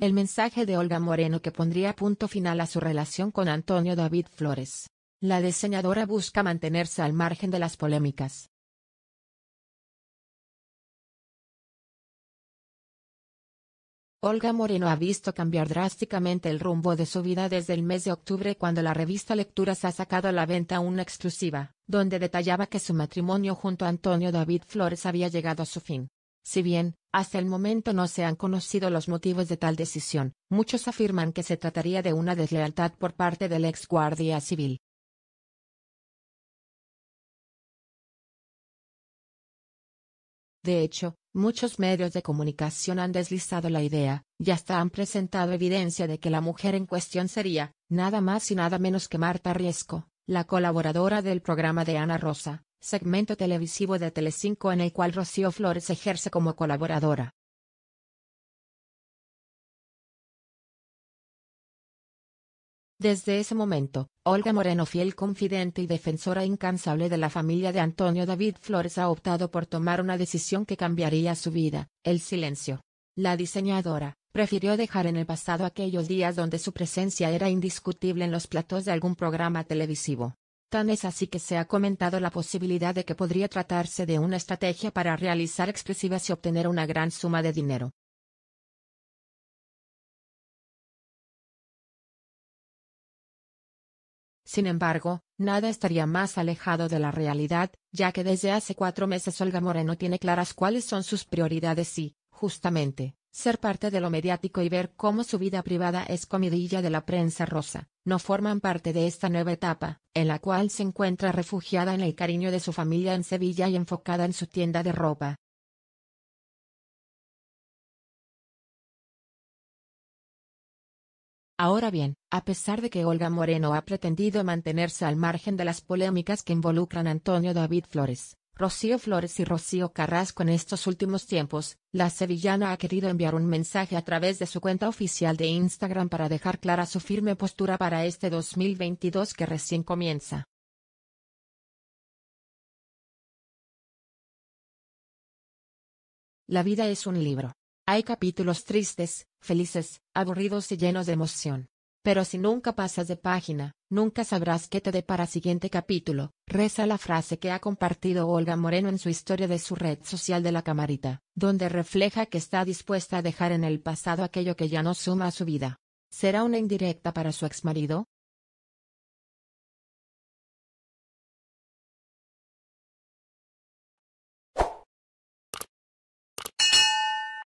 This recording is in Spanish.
El mensaje de Olga Moreno que pondría punto final a su relación con Antonio David Flores. La diseñadora busca mantenerse al margen de las polémicas. Olga Moreno ha visto cambiar drásticamente el rumbo de su vida desde el mes de octubre cuando la revista Lecturas ha sacado a la venta una exclusiva, donde detallaba que su matrimonio junto a Antonio David Flores había llegado a su fin. Si bien, hasta el momento no se han conocido los motivos de tal decisión, muchos afirman que se trataría de una deslealtad por parte del ex guardia civil. De hecho, muchos medios de comunicación han deslizado la idea, y hasta han presentado evidencia de que la mujer en cuestión sería, nada más y nada menos que Marta Riesco, la colaboradora del programa de Ana Rosa, segmento televisivo de Telecinco en el cual Rocío Flores ejerce como colaboradora. Desde ese momento, Olga Moreno, fiel confidente y defensora incansable de la familia de Antonio David Flores, ha optado por tomar una decisión que cambiaría su vida, el silencio. La diseñadora, prefirió dejar en el pasado aquellos días donde su presencia era indiscutible en los platos de algún programa televisivo. Tan es así que se ha comentado la posibilidad de que podría tratarse de una estrategia para realizar expresivas y obtener una gran suma de dinero. Sin embargo, nada estaría más alejado de la realidad, ya que desde hace cuatro meses Olga Moreno tiene claras cuáles son sus prioridades y, justamente, ser parte de lo mediático y ver cómo su vida privada es comidilla de la prensa rosa, no forman parte de esta nueva etapa, en la cual se encuentra refugiada en el cariño de su familia en Sevilla y enfocada en su tienda de ropa. Ahora bien, a pesar de que Olga Moreno ha pretendido mantenerse al margen de las polémicas que involucran a Antonio David Flores, Rocío Flores y Rocío Carrasco en estos últimos tiempos, la sevillana ha querido enviar un mensaje a través de su cuenta oficial de Instagram para dejar clara su firme postura para este 2022 que recién comienza. La vida es un libro. Hay capítulos tristes, felices, aburridos y llenos de emoción. Pero si nunca pasas de página, nunca sabrás qué te depara siguiente capítulo, reza la frase que ha compartido Olga Moreno en su historia de su red social de la camarita, donde refleja que está dispuesta a dejar en el pasado aquello que ya no suma a su vida. ¿Será una indirecta para su exmarido?